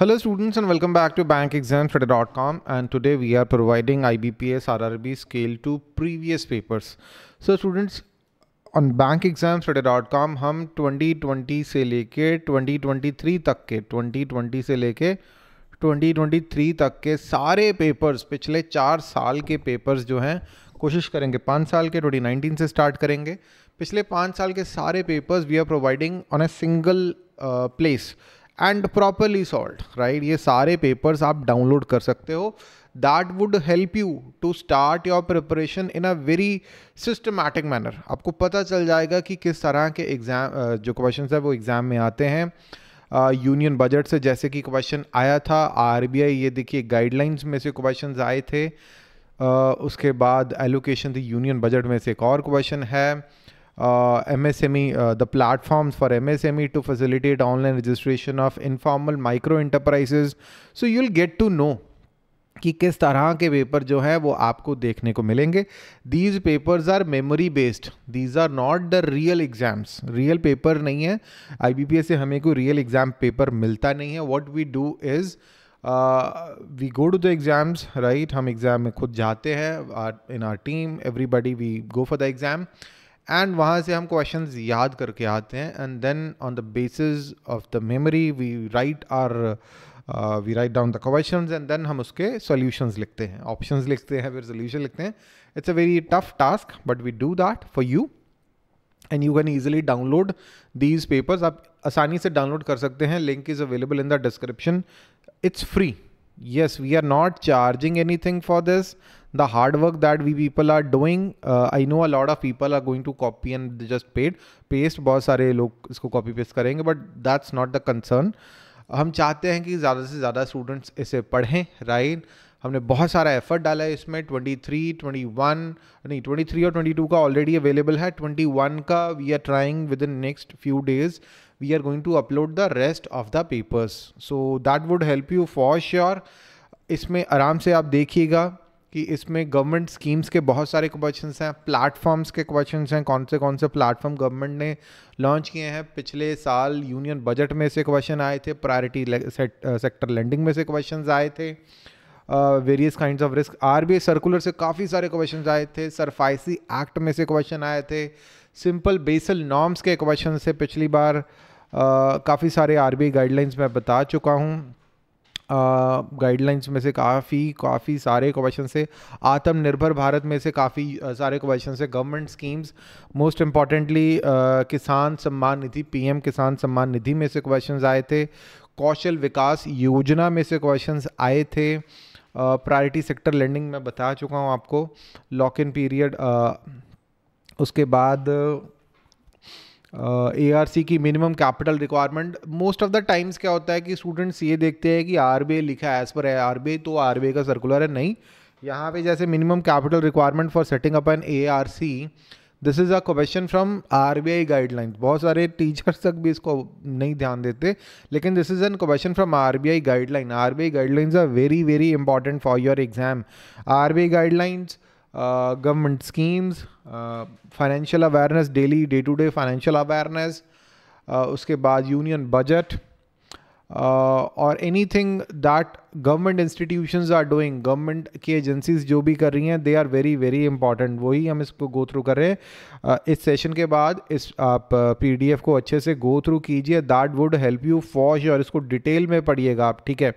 Hello students and welcome back to bankexamfeder.com and today we are providing IBPS RRB scale to previous papers. So students on bankexamfeder.com हम 2020 से लेके 2023 तक के 2020 से लेके 2023 तक के सारे पेपर्स पिछले चार साल के पेपर्स जो हैं कोशिश करेंगे पाँच साल के 2019 से स्टार्ट करेंगे पिछले पाँच साल के सारे papers we are providing on a single place uh, place. And properly solved right ये सारे पेपर्स आप डाउनलोड कर सकते हो that would help you to start your preparation in a very systematic manner आपको पता चल जाएगा कि किस तरह के एग्ज़ाम जो क्वेश्चन है वो एग्ज़ाम में आते हैं यूनियन uh, बजट से जैसे कि क्वेश्चन आया था आर ये देखिए गाइडलाइंस में से क्वेश्चन आए थे uh, उसके बाद एलोकेशन थी यूनियन बजट में से एक और क्वेश्चन है uh, MSME, uh, the platforms for MSME to facilitate online registration of informal micro enterprises. So you'll get to know कि किस तरह के पेपर जो हैं वो आपको देखने को मिलेंगे these papers are memory based these are not the real exams real paper नहीं है आई से हमें कोई रियल एग्जाम पेपर मिलता नहीं है what we do is we go to the exams right हम एग्ज़ाम में खुद जाते हैं in our team everybody we go for the exam and वहाँ से हम क्वेश्चन याद करके आते हैं and then on the basis of the memory we write or we write down the question and then हम उसके सोल्यूशंस लिखते हैं ऑप्शन लिखते हैं फिर सोल्यूशन लिखते हैं it's a very tough task but we do that for you and you can easily download these papers आप आसानी से डाउनलोड कर सकते हैं link is available in the description it's free we are not charging anything for this the hard work that we people are doing uh, I know a lot of people are going to copy and just paid paste bahut sare log isko copy paste karenge but that's not the concern हम चाहते हैं कि ज़्यादा से ज़्यादा students इसे पढ़ें right right? हमने बहुत सारा एफर्ट डाला है इसमें 23, 21 नहीं 23 और 22 का ऑलरेडी अवेलेबल है 21 का we are trying within next few days we are going to upload the rest of the papers so that would help you for sure इसमें आराम से आप देखिएगा कि इसमें गवर्नमेंट स्कीम्स के बहुत सारे क्वेश्चन हैं प्लेटफॉर्म्स के क्वेश्चन हैं कौन से कौन से प्लेटफॉर्म गवर्नमेंट ने लॉन्च किए हैं पिछले साल यूनियन बजट में से क्वेश्चन आए थे प्रायोरिटी सेक्टर लैंडिंग में से क्वेश्चन आए थे various kind of risk or circular से काफ़ी सारे क्वेश्चन आए थे सरफाइसी एक्ट में से क्वेश्चन आए थे सिंपल बेसल नॉर्म्स के क्वेश्चन से पिछली बार काफ़ी सारे आर गाइडलाइंस मैं बता चुका हूँ गाइडलाइंस में से काफ़ी काफ़ी सारे क्वेश्चन से आत्मनिर्भर भारत में से काफ़ी सारे क्वेश्चन से गवर्नमेंट स्कीम्स मोस्ट इम्पॉर्टेंटली किसान सम्मान निधि पीएम किसान सम्मान निधि में से क्वेश्चंस आए थे कौशल विकास योजना में से क्वेश्चंस आए थे प्रायोरिटी सेक्टर लैंडिंग मैं बता चुका हूँ आपको लॉक इन पीरियड उसके बाद ए आर सी की minimum capital requirement most of the times क्या होता है कि स्टूडेंट्स ये देखते हैं कि आर बी आई लिखा है एज़ पर आर बी आई तो आर बी आई का सर्कुलर है नहीं यहाँ पे जैसे minimum capital requirement for setting up an A R C this is a question from R B I guidelines बहुत सारे टीचर्स तक भी इसको नहीं ध्यान देते लेकिन this is an question from R B I guideline R B I guidelines are very very important for your exam R B I guidelines government schemes financial awareness daily day to day financial awareness उसके बाद union budget और anything that government institution are doing government की agencies जो भी कर रही हैं they are very very important वही हम इसको गो थ्रू कर रहे हैं uh, इस सेशन के बाद इस आप पी डी एफ को अच्छे से गो थ्रू कीजिए that would help you for और इसको डिटेल में पढ़िएगा आप ठीक है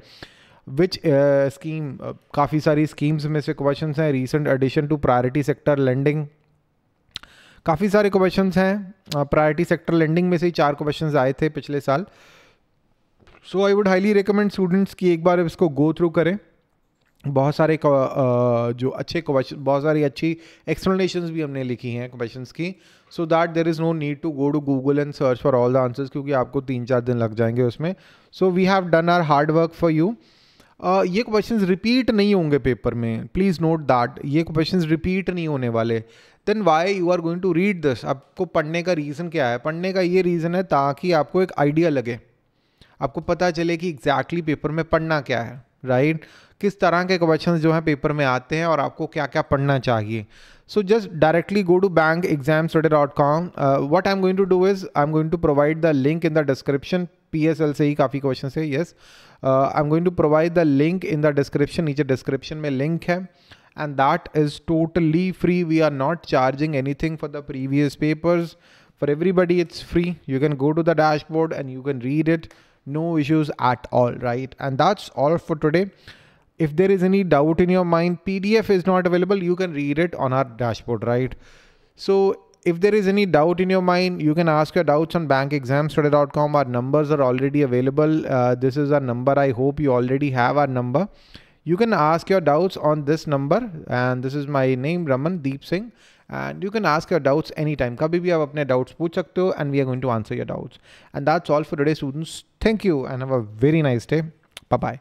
विच स्कीम काफ़ी सारी स्कीम्स में से क्वेश्चन हैं recent addition to priority sector lending काफ़ी सारे क्वेश्चन हैं प्रायोरिटी सेक्टर लैंडिंग में से ही चार क्वेश्चन आए थे पिछले साल so I would highly recommend students की एक बार इसको गो थ्रू करें बहुत सारे uh, uh, जो अच्छे क्वेश्चन बहुत सारी अच्छी एक्सप्लेनेशन भी हमने लिखी हैं क्वेश्चन की so that there is no need to go to Google and search for all the answers क्योंकि आपको तीन चार दिन लग जाएंगे उसमें so we have done our hard work for you ये क्वेश्चन रिपीट नहीं होंगे पेपर में प्लीज़ नोट दैट ये क्वेश्चन रिपीट नहीं होने वाले then why you are going to read this आपको पढ़ने का रीज़न क्या है पढ़ने का ये रीज़न है ताकि आपको एक आइडिया लगे आपको पता चले कि एग्जैक्टली exactly पेपर में पढ़ना क्या है राइट right? किस तरह के क्वेश्चन जो हैं पेपर में आते हैं और आपको क्या क्या पढ़ना चाहिए so just directly go to bank exam study dot com what I am going to do is I am going to provide the link in the description PSL से ही काफ़ी क्वेश्चन है yes I am going to provide the link in the description नीचे description में link है and that is totally free we are not charging anything for the previous papers for everybody it's free you can go to the dashboard and you can read it no issues at all right and that's all for today if there is any doubt in your mind pdf is not available you can read it on our dashboard right so if there is any doubt in your mind, you can ask your doubts on bankexamstudy.com. Our numbers are already available. Uh, this is our number. I hope you already have our number. You can ask your doubts on this number. And this is my name, Raman Deep Singh. And you can ask your doubts anytime. Kabhi bhi aap apne doubts pooch sakte and we are going to answer your doubts. And that's all for today, students. Thank you and have a very nice day. Bye-bye.